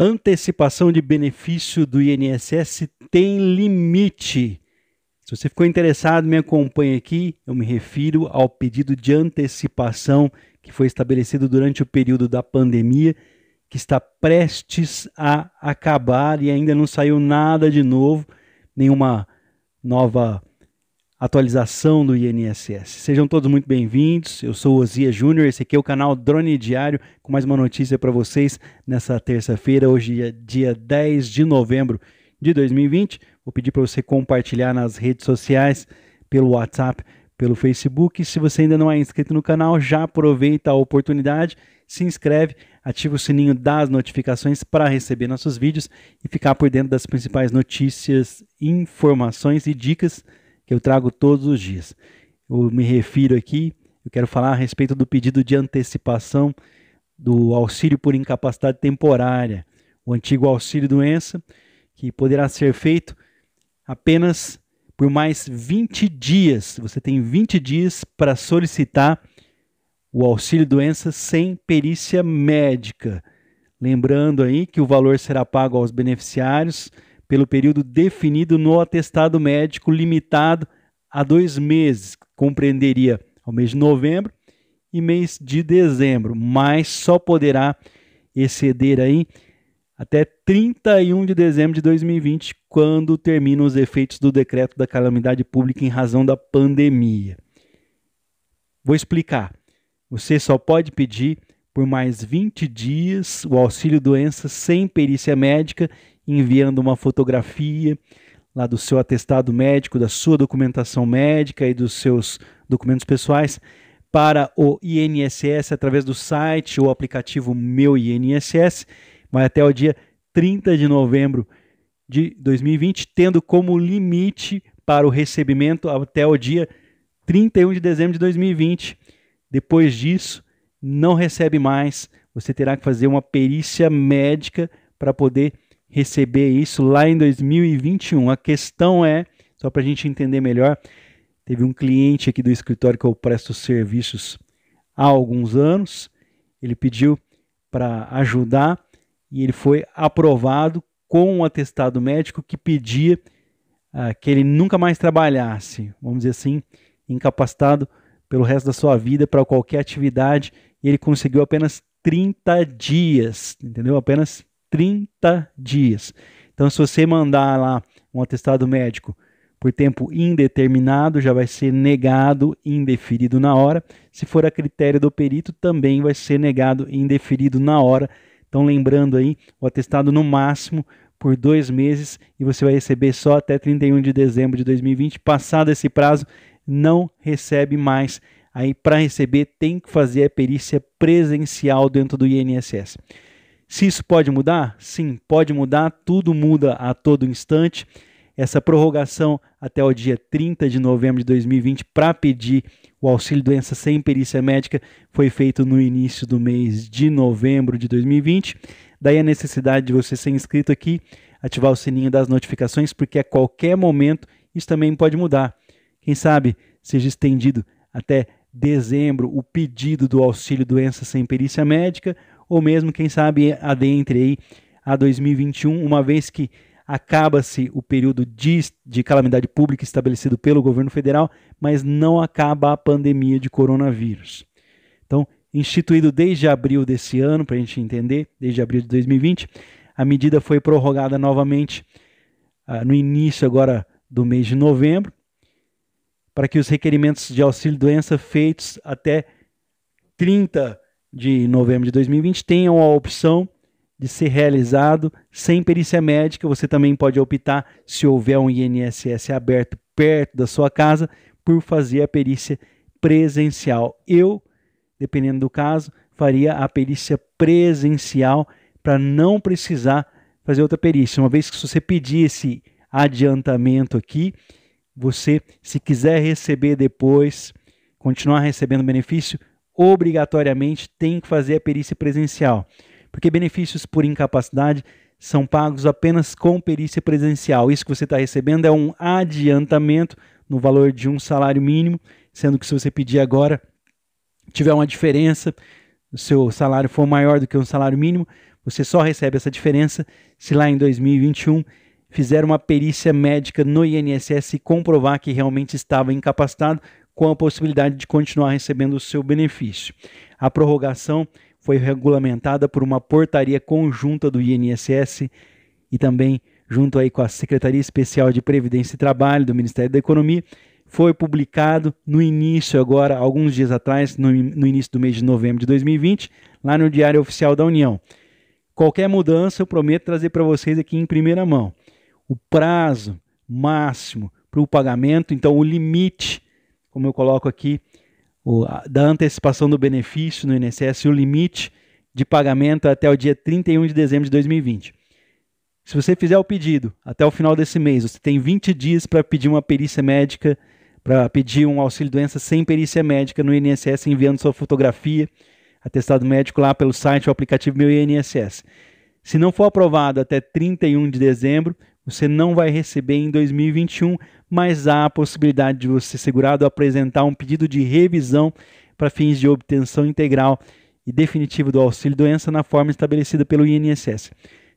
Antecipação de benefício do INSS tem limite. Se você ficou interessado, me acompanhe aqui. Eu me refiro ao pedido de antecipação que foi estabelecido durante o período da pandemia, que está prestes a acabar e ainda não saiu nada de novo, nenhuma nova atualização do INSS. Sejam todos muito bem-vindos. Eu sou Osias Júnior, esse aqui é o canal Drone Diário com mais uma notícia para vocês nessa terça-feira, hoje é dia 10 de novembro de 2020. Vou pedir para você compartilhar nas redes sociais, pelo WhatsApp, pelo Facebook. Se você ainda não é inscrito no canal, já aproveita a oportunidade, se inscreve, ativa o sininho das notificações para receber nossos vídeos e ficar por dentro das principais notícias, informações e dicas que eu trago todos os dias. Eu me refiro aqui, eu quero falar a respeito do pedido de antecipação do auxílio por incapacidade temporária, o antigo auxílio doença, que poderá ser feito apenas por mais 20 dias. Você tem 20 dias para solicitar o auxílio doença sem perícia médica. Lembrando aí que o valor será pago aos beneficiários pelo período definido no atestado médico limitado a dois meses, compreenderia o mês de novembro e mês de dezembro, mas só poderá exceder aí até 31 de dezembro de 2020, quando terminam os efeitos do decreto da calamidade pública em razão da pandemia. Vou explicar. Você só pode pedir por mais 20 dias o auxílio doença sem perícia médica enviando uma fotografia lá do seu atestado médico, da sua documentação médica e dos seus documentos pessoais para o INSS através do site ou aplicativo Meu INSS, vai até o dia 30 de novembro de 2020, tendo como limite para o recebimento até o dia 31 de dezembro de 2020. Depois disso, não recebe mais, você terá que fazer uma perícia médica para poder receber isso lá em 2021. A questão é, só para a gente entender melhor, teve um cliente aqui do escritório que eu presto serviços há alguns anos, ele pediu para ajudar e ele foi aprovado com um atestado médico que pedia ah, que ele nunca mais trabalhasse, vamos dizer assim, incapacitado pelo resto da sua vida para qualquer atividade, e ele conseguiu apenas 30 dias, entendeu? Apenas 30 dias. Então, se você mandar lá um atestado médico por tempo indeterminado, já vai ser negado indeferido na hora. Se for a critério do perito, também vai ser negado indeferido na hora. Então, lembrando aí, o atestado no máximo por dois meses e você vai receber só até 31 de dezembro de 2020. Passado esse prazo, não recebe mais. Aí, para receber, tem que fazer a perícia presencial dentro do INSS. Se isso pode mudar? Sim, pode mudar, tudo muda a todo instante. Essa prorrogação até o dia 30 de novembro de 2020 para pedir o auxílio doença sem perícia médica foi feito no início do mês de novembro de 2020. Daí a necessidade de você ser inscrito aqui, ativar o sininho das notificações, porque a qualquer momento isso também pode mudar. Quem sabe seja estendido até dezembro o pedido do auxílio doença sem perícia médica ou mesmo, quem sabe, adentre aí a 2021, uma vez que acaba-se o período de, de, calamidade pública estabelecido pelo governo federal, mas não acaba a pandemia de coronavírus. Então, instituído desde abril desse ano, para a gente entender, desde abril de 2020, a medida foi prorrogada novamente uh, no início agora do mês de novembro, para que os requerimentos de auxílio-doença feitos até 30 de novembro de 2020 tenham a opção de ser realizado sem perícia médica. Você também pode optar, se houver um INSS aberto perto da sua casa, por fazer a perícia presencial. Eu, dependendo do caso, faria a perícia presencial para não precisar fazer outra perícia. Uma vez que você pedir esse adiantamento aqui, você, se quiser receber depois, continuar recebendo benefício, obrigatoriamente tem que fazer a perícia presencial, porque benefícios por incapacidade são pagos apenas com perícia presencial. Isso que você está recebendo é um adiantamento no valor de um salário mínimo, sendo que se você pedir agora, tiver uma diferença, o seu salário for maior do que um salário mínimo, você só recebe essa diferença se lá em 2021 fizer uma perícia médica no INSS e comprovar que realmente estava incapacitado, com a possibilidade de continuar recebendo o seu benefício. A prorrogação foi regulamentada por uma portaria conjunta do INSS e também junto aí com a Secretaria Especial de Previdência e Trabalho do Ministério da Economia, foi publicado no início agora, alguns dias atrás, no, no início do mês de novembro de 2020, lá no Diário Oficial da União. Qualquer mudança eu prometo trazer para vocês aqui em primeira mão. O prazo máximo para o pagamento, então o limite como eu coloco aqui, o, da antecipação do benefício no INSS e o limite de pagamento até o dia 31 de dezembro de 2020. Se você fizer o pedido até o final desse mês, você tem 20 dias para pedir uma perícia médica, para pedir um auxílio doença sem perícia médica no INSS, enviando sua fotografia, atestado médico lá pelo site ou aplicativo Meu INSS. Se não for aprovado até 31 de dezembro, você não vai receber em 2021, mas há a possibilidade de você, segurado, apresentar um pedido de revisão para fins de obtenção integral e definitiva do auxílio doença na forma estabelecida pelo INSS.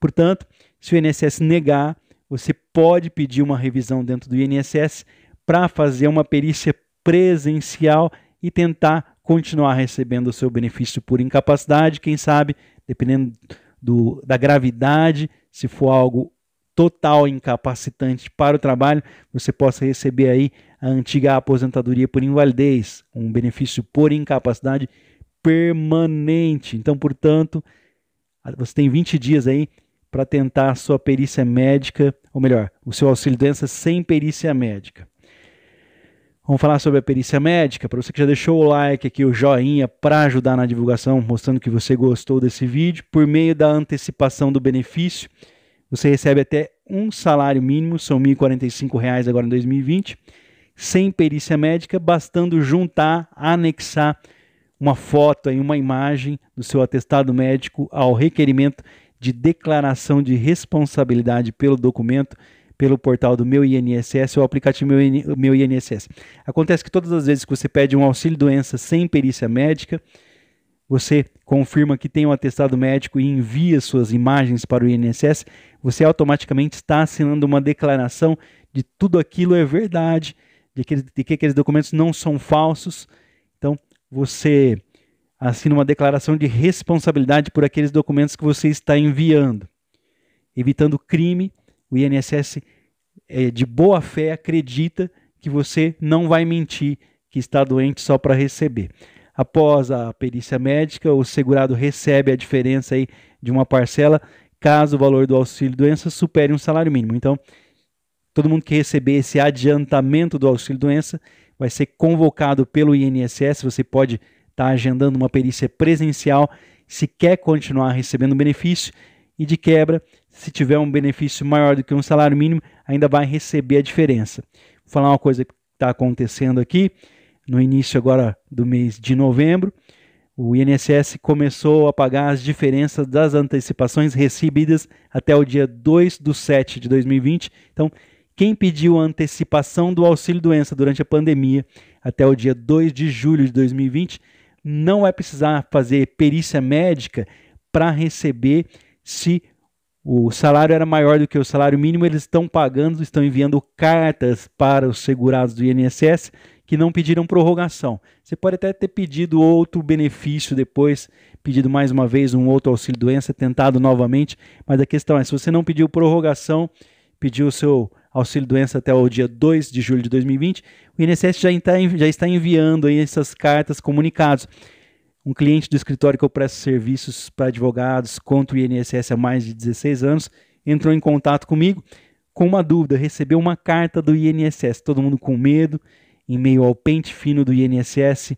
Portanto, se o INSS negar, você pode pedir uma revisão dentro do INSS para fazer uma perícia presencial e tentar continuar recebendo o seu benefício por incapacidade, quem sabe, dependendo do, da gravidade, se for algo total incapacitante para o trabalho, você possa receber aí a antiga aposentadoria por invalidez, um benefício por incapacidade permanente. Então, portanto, você tem 20 dias aí para tentar a sua perícia médica, ou melhor, o seu auxílio doença sem perícia médica. Vamos falar sobre a perícia médica. Para você que já deixou o like aqui, o joinha, para ajudar na divulgação, mostrando que você gostou desse vídeo, por meio da antecipação do benefício, você recebe até um salário mínimo, são R$ reais agora em 2020, sem perícia médica, bastando juntar, anexar uma foto, aí, uma imagem do seu atestado médico ao requerimento de declaração de responsabilidade pelo documento pelo portal do Meu INSS ou aplicativo Meu INSS. Acontece que todas as vezes que você pede um auxílio doença sem perícia médica, você confirma que tem um atestado médico e envia suas imagens para o INSS, você automaticamente está assinando uma declaração de tudo aquilo é verdade, de que, de que aqueles documentos não são falsos. Então, você assina uma declaração de responsabilidade por aqueles documentos que você está enviando. Evitando crime, o INSS é, de boa fé acredita que você não vai mentir que está doente só para receber. Após a perícia médica, o segurado recebe a diferença aí de uma parcela, caso o valor do auxílio doença supere um salário mínimo. Então, todo mundo que receber esse adiantamento do auxílio doença vai ser convocado pelo INSS, você pode estar tá agendando uma perícia presencial se quer continuar recebendo benefício e de quebra, se tiver um benefício maior do que um salário mínimo, ainda vai receber a diferença. Vou falar uma coisa que está acontecendo aqui no início agora do mês de novembro, o INSS começou a pagar as diferenças das antecipações recebidas até o dia 2 de 7 de 2020. Então, quem pediu a antecipação do auxílio-doença durante a pandemia até o dia 2 de julho de 2020 não vai precisar fazer perícia médica para receber se o salário era maior do que o salário mínimo, eles estão pagando, estão enviando cartas para os segurados do INSS que não pediram prorrogação. Você pode até ter pedido outro benefício depois, pedido mais uma vez um outro auxílio-doença, tentado novamente, mas a questão é: se você não pediu prorrogação, pediu o seu auxílio-doença até o dia 2 de julho de 2020, o INSS já está, já está enviando aí essas cartas, comunicados. Um cliente do escritório que eu presto serviços para advogados contra o INSS há mais de 16 anos entrou em contato comigo com uma dúvida, recebeu uma carta do INSS, todo mundo com medo, em meio ao pente fino do INSS,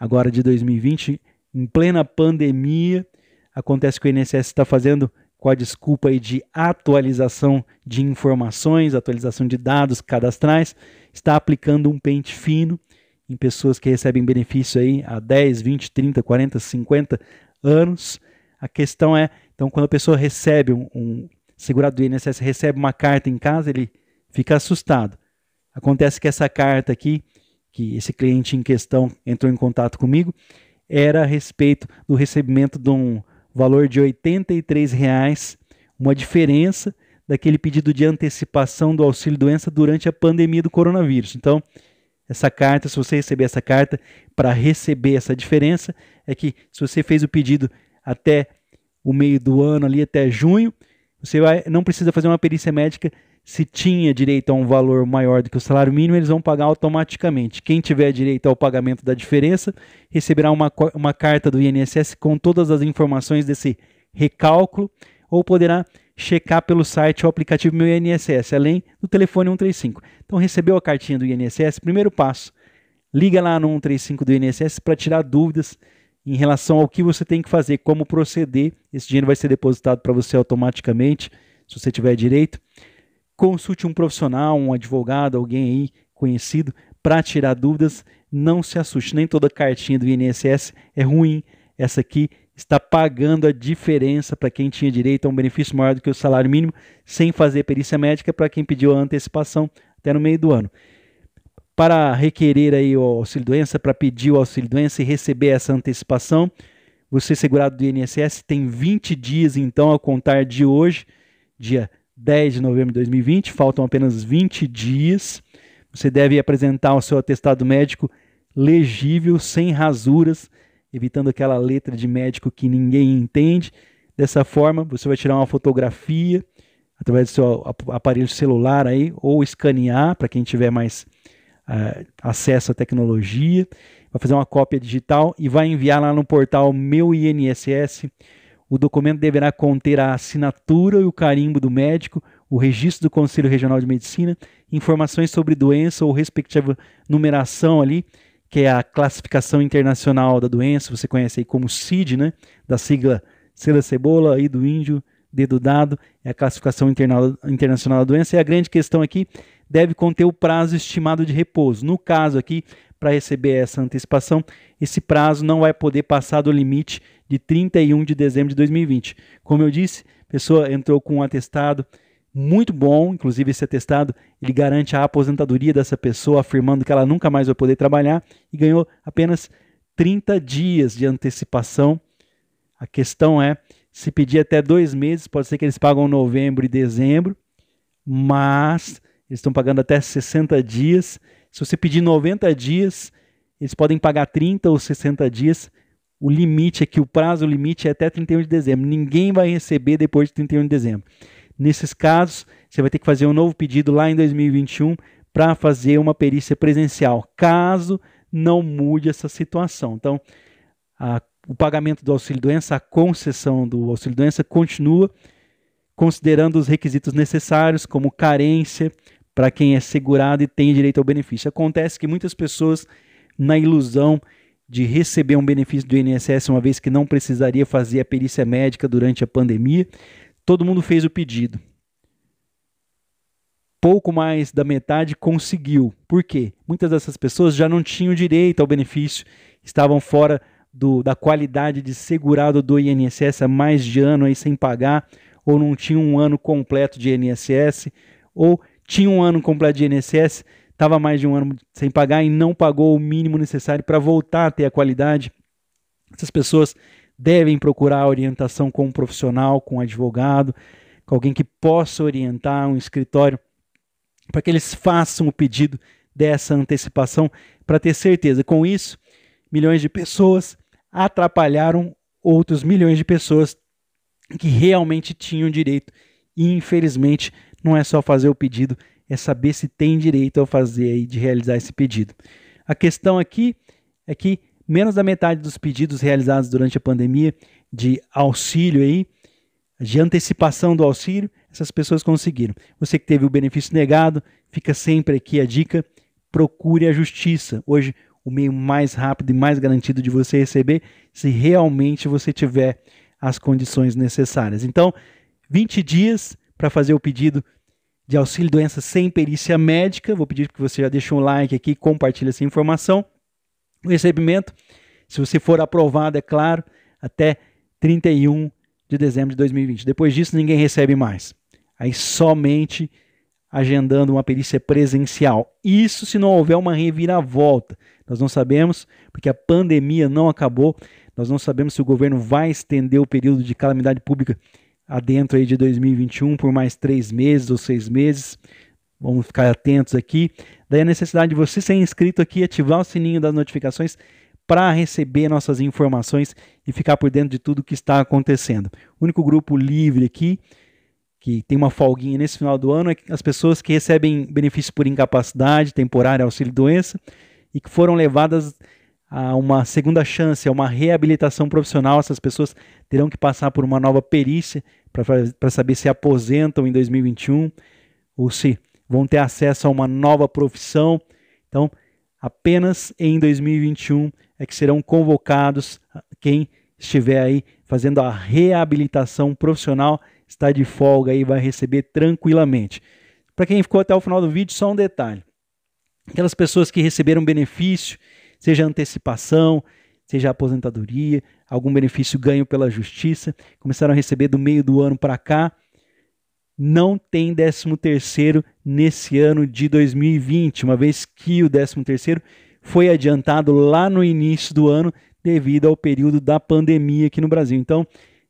agora de 2020, em plena pandemia. Acontece que o INSS está fazendo com a desculpa aí de atualização de informações, atualização de dados cadastrais, está aplicando um pente fino em pessoas que recebem benefício aí há 10, 20, 30, 40, 50 anos. A questão é, então, quando a pessoa recebe um, um segurado do INSS recebe uma carta em casa, ele fica assustado. Acontece que essa carta aqui que esse cliente em questão entrou em contato comigo, era a respeito do recebimento de um valor de R$ 83,00, uma diferença daquele pedido de antecipação do auxílio doença durante a pandemia do coronavírus. Então, essa carta, se você receber essa carta, para receber essa diferença, é que se você fez o pedido até o meio do ano, ali até junho, você vai, não precisa fazer uma perícia médica se tinha direito a um valor maior do que o salário mínimo, eles vão pagar automaticamente. Quem tiver direito ao pagamento da diferença receberá uma, uma carta do INSS com todas as informações desse recálculo ou poderá checar pelo site ou aplicativo Meu INSS, além do telefone 135. Então, recebeu a cartinha do INSS? Primeiro passo, liga lá no 135 do INSS para tirar dúvidas em relação ao que você tem que fazer, como proceder. Esse dinheiro vai ser depositado para você automaticamente, se você tiver direito. Consulte um profissional, um advogado, alguém aí conhecido para tirar dúvidas. Não se assuste, nem toda cartinha do INSS é ruim. Essa aqui está pagando a diferença para quem tinha direito a um benefício maior do que o salário mínimo, sem fazer perícia médica para quem pediu a antecipação até no meio do ano. Para requerer aí o auxílio doença, para pedir o auxílio doença e receber essa antecipação, você segurado do INSS tem 20 dias então a contar de hoje, dia 10 de novembro de 2020, faltam apenas 20 dias. Você deve apresentar o seu atestado médico legível, sem rasuras, evitando aquela letra de médico que ninguém entende. Dessa forma, você vai tirar uma fotografia através do seu aparelho celular aí, ou escanear para quem tiver mais uh, acesso à tecnologia. Vai fazer uma cópia digital e vai enviar lá no portal Meu INSS o documento deverá conter a assinatura e o carimbo do médico, o registro do Conselho Regional de Medicina, informações sobre doença ou respectiva numeração ali, que é a classificação internacional da doença, você conhece aí como CID, né? Da sigla Cela cebola, aí do índio, Dedo dado, é a classificação interna internacional da doença. E a grande questão aqui deve conter o prazo estimado de repouso. No caso aqui, para receber essa antecipação, esse prazo não vai poder passar do limite de 31 de dezembro de 2020. Como eu disse, a pessoa entrou com um atestado muito bom, inclusive esse atestado, ele garante a aposentadoria dessa pessoa, afirmando que ela nunca mais vai poder trabalhar e ganhou apenas 30 dias de antecipação. A questão é, se pedir até dois meses, pode ser que eles pagam novembro e dezembro, mas eles estão pagando até 60 dias. Se você pedir 90 dias, eles podem pagar 30 ou 60 dias. O limite aqui, é o prazo limite é até 31 de dezembro. Ninguém vai receber depois de 31 de dezembro. Nesses casos, você vai ter que fazer um novo pedido lá em 2021 para fazer uma perícia presencial, caso não mude essa situação. Então, a, o pagamento do auxílio-doença, a concessão do auxílio-doença continua, considerando os requisitos necessários, como carência para quem é segurado e tem direito ao benefício. Acontece que muitas pessoas, na ilusão de receber um benefício do INSS, uma vez que não precisaria fazer a perícia médica durante a pandemia. Todo mundo fez o pedido. Pouco mais da metade conseguiu. Por quê? Muitas dessas pessoas já não tinham direito ao benefício, estavam fora do, da qualidade de segurado do INSS há mais de ano aí sem pagar, ou não tinham um ano completo de INSS, ou tinham um ano completo de INSS estava mais de um ano sem pagar e não pagou o mínimo necessário para voltar a ter a qualidade. Essas pessoas devem procurar orientação com um profissional, com um advogado, com alguém que possa orientar um escritório, para que eles façam o pedido dessa antecipação, para ter certeza. Com isso, milhões de pessoas atrapalharam outros milhões de pessoas que realmente tinham direito. E infelizmente, não é só fazer o pedido, é saber se tem direito ao fazer e de realizar esse pedido. A questão aqui é que menos da metade dos pedidos realizados durante a pandemia de auxílio aí, de antecipação do auxílio, essas pessoas conseguiram. Você que teve o benefício negado, fica sempre aqui a dica, procure a justiça. Hoje o meio mais rápido e mais garantido de você receber se realmente você tiver as condições necessárias. Então, 20 dias para fazer o pedido de auxílio doença sem perícia médica. Vou pedir que você já deixe um like aqui, compartilhe essa informação. O recebimento, se você for aprovado, é claro, até 31 de dezembro de 2020. Depois disso, ninguém recebe mais. Aí somente agendando uma perícia presencial. Isso se não houver uma reviravolta. Nós não sabemos, porque a pandemia não acabou. Nós não sabemos se o governo vai estender o período de calamidade pública adentro aí de 2021 por mais três meses ou seis meses. Vamos ficar atentos aqui. Daí a necessidade de você ser inscrito aqui e ativar o sininho das notificações para receber nossas informações e ficar por dentro de tudo que está acontecendo. O único grupo livre aqui que tem uma folguinha nesse final do ano é as pessoas que recebem benefício por incapacidade temporária, auxílio doença e que foram levadas a uma segunda chance, a é uma reabilitação profissional. Essas pessoas terão que passar por uma nova perícia para saber se aposentam em 2021 ou se vão ter acesso a uma nova profissão. Então, apenas em 2021 é que serão convocados ah, quem estiver aí fazendo a reabilitação profissional, está de folga e vai receber tranquilamente. Para quem ficou até o final do vídeo, só um detalhe. Aquelas pessoas que receberam benefício seja antecipação, seja aposentadoria, algum benefício ganho pela justiça, começaram a receber do meio do ano para cá. Não tem 13 terceiro nesse ano de 2020, uma vez que o 13 terceiro foi adiantado lá no início do ano devido ao período da pandemia aqui no Brasil. Então,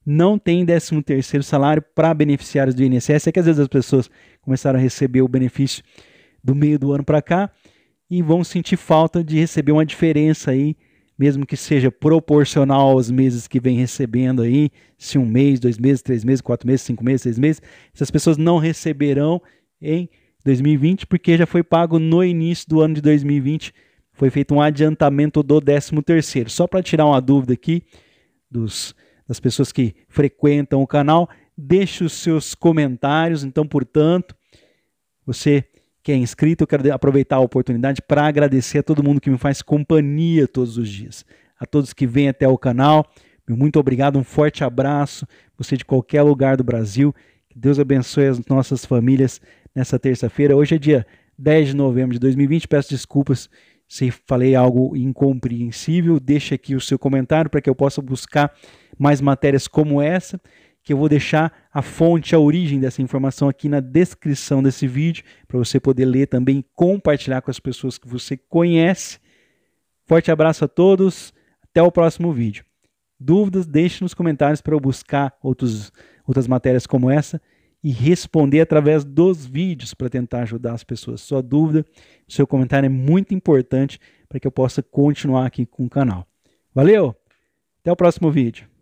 não tem 13 terceiro salário para beneficiários do INSS. É que às vezes as pessoas começaram a receber o benefício do meio do ano para cá e vão sentir falta de receber uma diferença aí, mesmo que seja proporcional aos meses que vem recebendo aí, se um mês, dois meses, três meses, quatro meses, cinco meses, seis meses, essas pessoas não receberão em 2020 porque já foi pago no início do ano de 2020, foi feito um adiantamento do 13 terceiro. Só para tirar uma dúvida aqui dos, das pessoas que frequentam o canal, deixe os seus comentários, então, portanto, você que é inscrito. Eu quero aproveitar a oportunidade para agradecer a todo mundo que me faz companhia todos os dias, a todos que vêm até o canal. Meu muito obrigado, um forte abraço, você de qualquer lugar do Brasil. Que Deus abençoe as nossas famílias nessa terça-feira. Hoje é dia 10 de novembro de 2020. Peço desculpas se falei algo incompreensível. Deixe aqui o seu comentário para que eu possa buscar mais matérias como essa que eu vou deixar a fonte, a origem dessa informação aqui na descrição desse vídeo, para você poder ler também e compartilhar com as pessoas que você conhece. Forte abraço a todos, até o próximo vídeo. Dúvidas, deixe nos comentários para eu buscar outros, outras matérias como essa e responder através dos vídeos para tentar ajudar as pessoas. Sua dúvida, seu comentário é muito importante para que eu possa continuar aqui com o canal. Valeu! Até o próximo vídeo.